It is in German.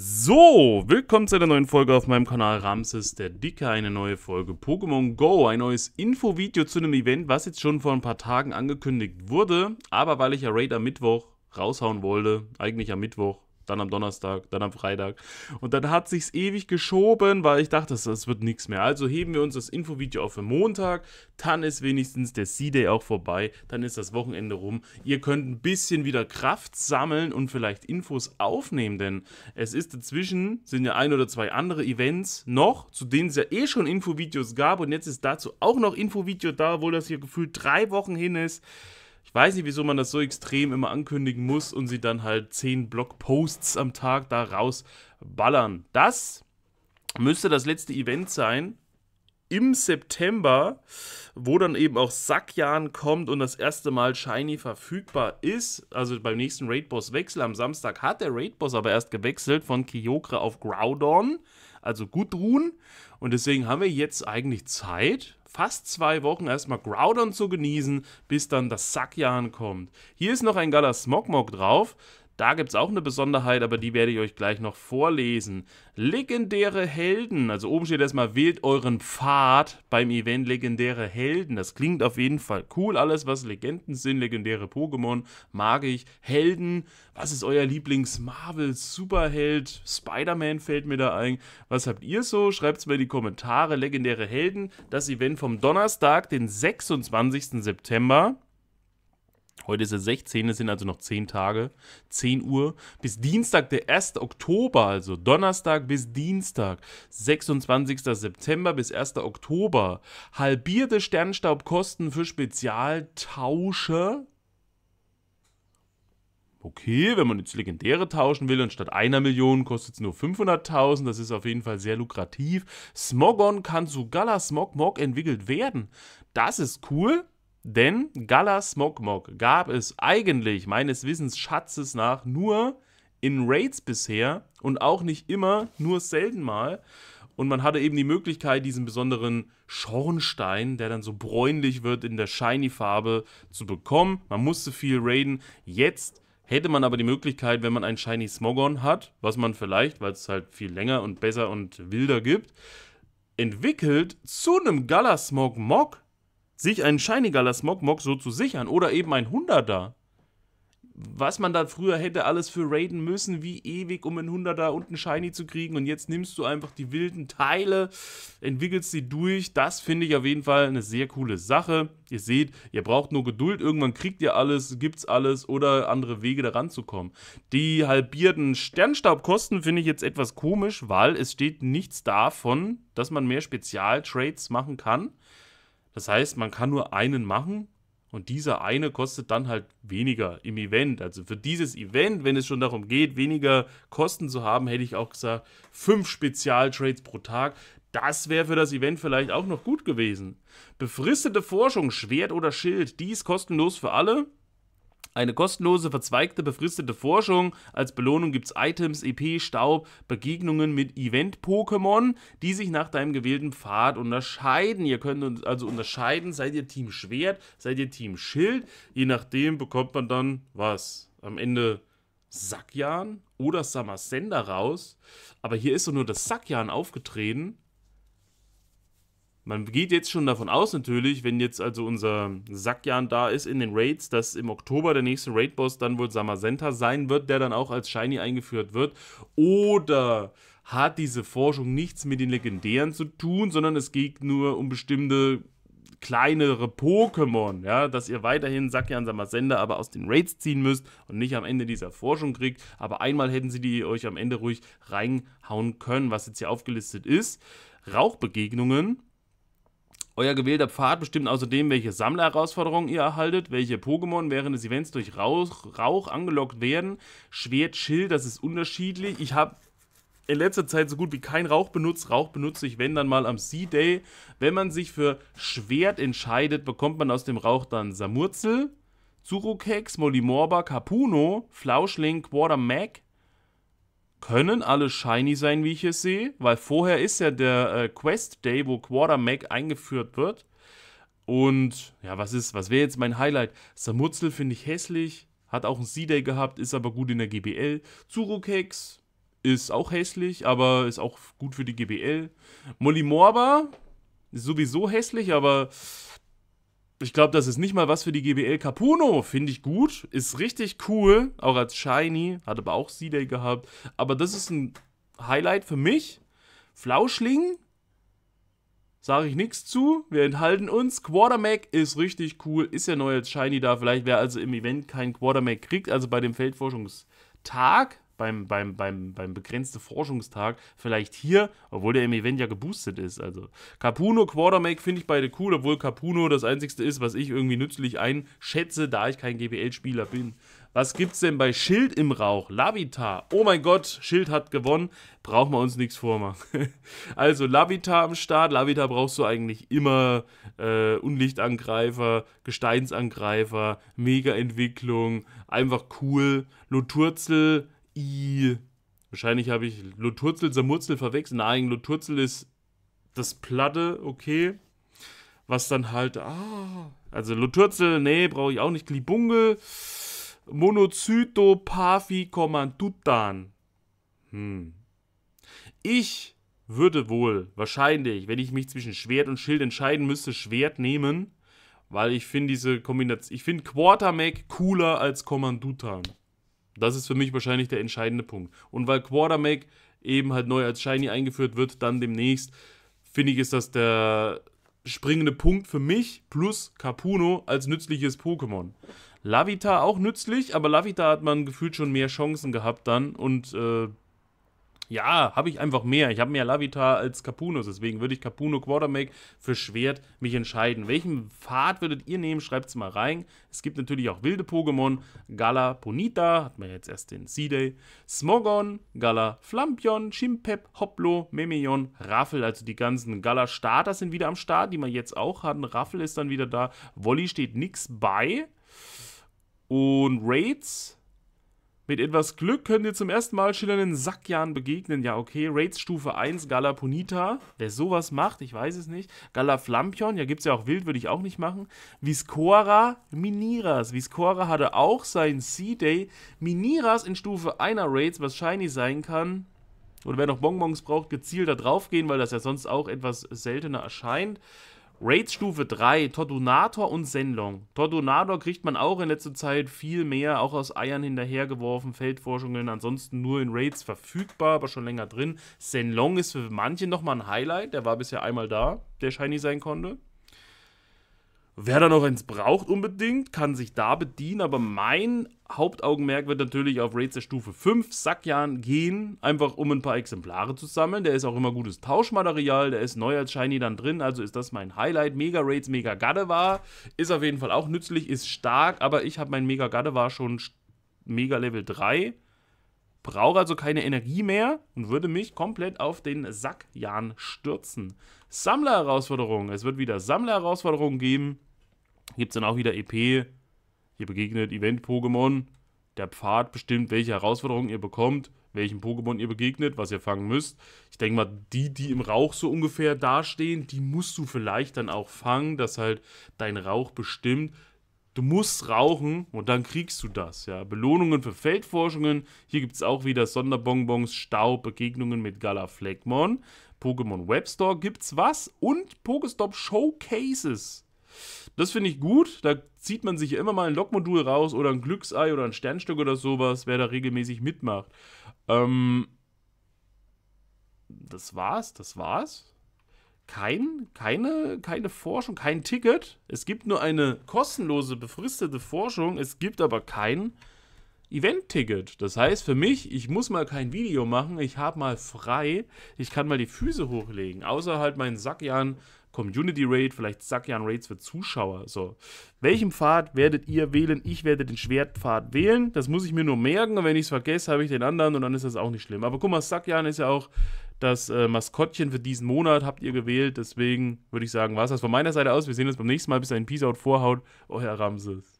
So, willkommen zu einer neuen Folge auf meinem Kanal Ramses der Dicke, eine neue Folge Pokémon Go, ein neues Infovideo zu einem Event, was jetzt schon vor ein paar Tagen angekündigt wurde, aber weil ich ja Raid am Mittwoch raushauen wollte, eigentlich am Mittwoch, dann am Donnerstag, dann am Freitag. Und dann hat sich's ewig geschoben, weil ich dachte, das wird nichts mehr. Also heben wir uns das Infovideo auf für Montag, dann ist wenigstens der C-Day auch vorbei, dann ist das Wochenende rum. Ihr könnt ein bisschen wieder Kraft sammeln und vielleicht Infos aufnehmen, denn es ist dazwischen, sind ja ein oder zwei andere Events noch, zu denen es ja eh schon Infovideos gab und jetzt ist dazu auch noch Infovideo da, obwohl das hier gefühlt drei Wochen hin ist. Ich weiß nicht, wieso man das so extrem immer ankündigen muss und sie dann halt zehn Blogposts am Tag da rausballern. Das müsste das letzte Event sein im September, wo dann eben auch Sakyan kommt und das erste Mal Shiny verfügbar ist. Also beim nächsten Raid Boss Wechsel am Samstag hat der Raid Boss aber erst gewechselt von Kyokra auf Groudon, also Gudrun. Und deswegen haben wir jetzt eigentlich Zeit, fast zwei Wochen erstmal Groudon zu genießen, bis dann das Sackjahren kommt. Hier ist noch ein geiler Smogmog drauf, da gibt es auch eine Besonderheit, aber die werde ich euch gleich noch vorlesen. Legendäre Helden. Also oben steht erstmal, wählt euren Pfad beim Event legendäre Helden. Das klingt auf jeden Fall cool. Alles, was Legenden sind, legendäre Pokémon, mag ich. Helden. Was ist euer Lieblings-Marvel-Superheld? Spider-Man fällt mir da ein. Was habt ihr so? Schreibt es mir in die Kommentare. Legendäre Helden. Das Event vom Donnerstag, den 26. September. Heute ist der 16. Es sind also noch 10 Tage. 10 Uhr bis Dienstag, der 1. Oktober, also Donnerstag bis Dienstag, 26. September bis 1. Oktober. Halbierte Sternstaubkosten für Spezialtausche. Okay, wenn man jetzt Legendäre tauschen will und statt einer Million kostet es nur 500.000, das ist auf jeden Fall sehr lukrativ. Smogon kann zu Gala Smogmog entwickelt werden. Das ist cool. Denn Gala Smogmog gab es eigentlich meines Wissens Schatzes nach nur in Raids bisher und auch nicht immer, nur selten mal. Und man hatte eben die Möglichkeit, diesen besonderen Schornstein, der dann so bräunlich wird in der Shiny-Farbe, zu bekommen. Man musste viel raiden. Jetzt hätte man aber die Möglichkeit, wenn man einen Shiny Smogon hat, was man vielleicht, weil es halt viel länger und besser und wilder gibt, entwickelt zu einem Galasmog Mog, sich einen Shiny Scheinigaler Smogmog so zu sichern oder eben ein Hunderter. Was man da früher hätte alles für raiden müssen, wie ewig, um ein Hunderter und einen Shiny zu kriegen. Und jetzt nimmst du einfach die wilden Teile, entwickelst sie durch. Das finde ich auf jeden Fall eine sehr coole Sache. Ihr seht, ihr braucht nur Geduld. Irgendwann kriegt ihr alles, gibt's alles oder andere Wege da ranzukommen. Die halbierten Sternstaubkosten finde ich jetzt etwas komisch, weil es steht nichts davon, dass man mehr Spezialtrades machen kann. Das heißt, man kann nur einen machen und dieser eine kostet dann halt weniger im Event. Also für dieses Event, wenn es schon darum geht, weniger Kosten zu haben, hätte ich auch gesagt, fünf Spezialtrades pro Tag. Das wäre für das Event vielleicht auch noch gut gewesen. Befristete Forschung, Schwert oder Schild, dies kostenlos für alle eine kostenlose, verzweigte, befristete Forschung. Als Belohnung gibt es Items, EP, Staub, Begegnungen mit Event-Pokémon, die sich nach deinem gewählten Pfad unterscheiden. Ihr könnt also unterscheiden, seid ihr Team Schwert, seid ihr Team Schild. Je nachdem bekommt man dann was? Am Ende Sackjan oder Samasenda raus. Aber hier ist so nur das Sackjan aufgetreten. Man geht jetzt schon davon aus, natürlich, wenn jetzt also unser Sackjan da ist in den Raids, dass im Oktober der nächste Raid-Boss dann wohl Samasenta sein wird, der dann auch als Shiny eingeführt wird. Oder hat diese Forschung nichts mit den Legendären zu tun, sondern es geht nur um bestimmte kleinere Pokémon, ja, dass ihr weiterhin Sakyan Samasenda aber aus den Raids ziehen müsst und nicht am Ende dieser Forschung kriegt. Aber einmal hätten sie die euch am Ende ruhig reinhauen können, was jetzt hier aufgelistet ist. Rauchbegegnungen euer gewählter Pfad bestimmt außerdem, welche Sammlerherausforderungen ihr erhaltet, welche Pokémon während des Events durch Rauch, Rauch angelockt werden. Schwert, Schild, das ist unterschiedlich. Ich habe in letzter Zeit so gut wie kein Rauch benutzt. Rauch benutze ich, wenn dann mal am Sea Day. Wenn man sich für Schwert entscheidet, bekommt man aus dem Rauch dann Samurzel, Zurukex, Molimorba, Capuno, Flauschling, Quartermac, können alle shiny sein, wie ich es sehe, weil vorher ist ja der äh, Quest Day, wo Quartermack eingeführt wird. Und ja, was ist, was wäre jetzt mein Highlight? Samutzel finde ich hässlich, hat auch einen C-Day gehabt, ist aber gut in der GBL. Zurukex ist auch hässlich, aber ist auch gut für die GBL. Molly Morba ist sowieso hässlich, aber ich glaube, das ist nicht mal was für die GBL. Capuno finde ich gut, ist richtig cool, auch als Shiny, hat aber auch C-Day gehabt. Aber das ist ein Highlight für mich. Flauschling, sage ich nichts zu, wir enthalten uns. Quartermack ist richtig cool, ist ja neu als Shiny da. Vielleicht wer also im Event kein Quartermack kriegt, also bei dem Feldforschungstag, beim, beim, beim, beim begrenzten Forschungstag vielleicht hier, obwohl der im Event ja geboostet ist. Also Capuno, Quartermake finde ich beide cool, obwohl Capuno das einzigste ist, was ich irgendwie nützlich einschätze, da ich kein GBL-Spieler bin. Was gibt's denn bei Schild im Rauch? Lavita. Oh mein Gott, Schild hat gewonnen. Brauchen wir uns nichts vormachen. also Lavita am Start. Lavita brauchst du eigentlich immer. Äh, Unlichtangreifer, Gesteinsangreifer, Mega-Entwicklung, einfach cool. Loturzel I. Wahrscheinlich habe ich Loturzel, Samurzel verwechselt. Nein, Loturzel ist das Platte, okay. Was dann halt, ah, also Loturzel, nee, brauche ich auch nicht. Klibunge, Monozyto, Pafi, Kommandutan. Hm. Ich würde wohl, wahrscheinlich, wenn ich mich zwischen Schwert und Schild entscheiden müsste, Schwert nehmen, weil ich finde diese Kombination, ich finde Quartermack cooler als Kommandutan. Das ist für mich wahrscheinlich der entscheidende Punkt. Und weil Quartermack eben halt neu als Shiny eingeführt wird, dann demnächst, finde ich, ist das der springende Punkt für mich, plus Capuno als nützliches Pokémon. Lavita auch nützlich, aber Lavita hat man gefühlt schon mehr Chancen gehabt dann und äh, ja, habe ich einfach mehr. Ich habe mehr Lavita als Capunos. Deswegen würde ich Capuno Quartermake für Schwert mich entscheiden. Welchen Pfad würdet ihr nehmen? Schreibt es mal rein. Es gibt natürlich auch wilde Pokémon. Gala Ponita, hat man jetzt erst den C-Day. Smogon, Gala Flampion, Chimpep, Hoplo, Memeon, Raffel. Also die ganzen Gala Starter sind wieder am Start, die wir jetzt auch hatten. Raffel ist dann wieder da. Wolli steht nix bei. Und Raids mit etwas Glück könnt ihr zum ersten Mal schillernden Sackjahren begegnen. Ja, okay, Raids Stufe 1, Galaponita. Wer sowas macht, ich weiß es nicht. Galaflampion, ja gibt es ja auch wild, würde ich auch nicht machen. Viscora, Miniras. Viscora hatte auch sein C-Day. Miniras in Stufe 1 Raids, was shiny sein kann. Oder wer noch Bonbons braucht, gezielt da drauf gehen, weil das ja sonst auch etwas seltener erscheint. Raids Stufe 3, Tordonator und Senlong. Tordonator kriegt man auch in letzter Zeit viel mehr, auch aus Eiern hinterhergeworfen, Feldforschungen, ansonsten nur in Raids verfügbar, aber schon länger drin. Senlong ist für manche nochmal ein Highlight, der war bisher einmal da, der shiny sein konnte. Wer da noch eins braucht unbedingt, kann sich da bedienen, aber mein Hauptaugenmerk wird natürlich auf Raids der Stufe 5 Sackjahren gehen, einfach um ein paar Exemplare zu sammeln. Der ist auch immer gutes Tauschmaterial, der ist neu als Shiny dann drin, also ist das mein Highlight. Mega Raids, Mega Gardevoir ist auf jeden Fall auch nützlich, ist stark, aber ich habe mein Mega Gardevoir schon Mega Level 3, brauche also keine Energie mehr und würde mich komplett auf den Sackjahren stürzen. Sammlerherausforderungen, es wird wieder Sammlerherausforderungen geben gibt es dann auch wieder EP. Ihr begegnet Event-Pokémon. Der Pfad bestimmt, welche Herausforderungen ihr bekommt, welchen Pokémon ihr begegnet, was ihr fangen müsst. Ich denke mal, die, die im Rauch so ungefähr dastehen, die musst du vielleicht dann auch fangen, dass halt dein Rauch bestimmt. Du musst rauchen und dann kriegst du das, ja. Belohnungen für Feldforschungen. Hier gibt es auch wieder Sonderbonbons, Staub, Begegnungen mit Galafleckmon. Pokémon Webstore es was und Pokestop Showcases. Das finde ich gut. Da zieht man sich immer mal ein Lokmodul raus oder ein Glücksei oder ein Sternstück oder sowas, wer da regelmäßig mitmacht. Ähm, das war's, das war's. Kein, keine, keine Forschung, kein Ticket. Es gibt nur eine kostenlose, befristete Forschung. Es gibt aber kein Event-Ticket. Das heißt für mich, ich muss mal kein Video machen, ich habe mal frei, ich kann mal die Füße hochlegen. Außer halt meinen Sackjahren Community Raid, vielleicht Sakyan Raids für Zuschauer. So. Welchen Pfad werdet ihr wählen? Ich werde den Schwertpfad wählen. Das muss ich mir nur merken und wenn ich es vergesse, habe ich den anderen und dann ist das auch nicht schlimm. Aber guck mal, Sakyan ist ja auch das äh, Maskottchen für diesen Monat habt ihr gewählt. Deswegen würde ich sagen, war es das von meiner Seite aus. Wir sehen uns beim nächsten Mal. Bis dahin, Peace out, Vorhaut, euer Ramses.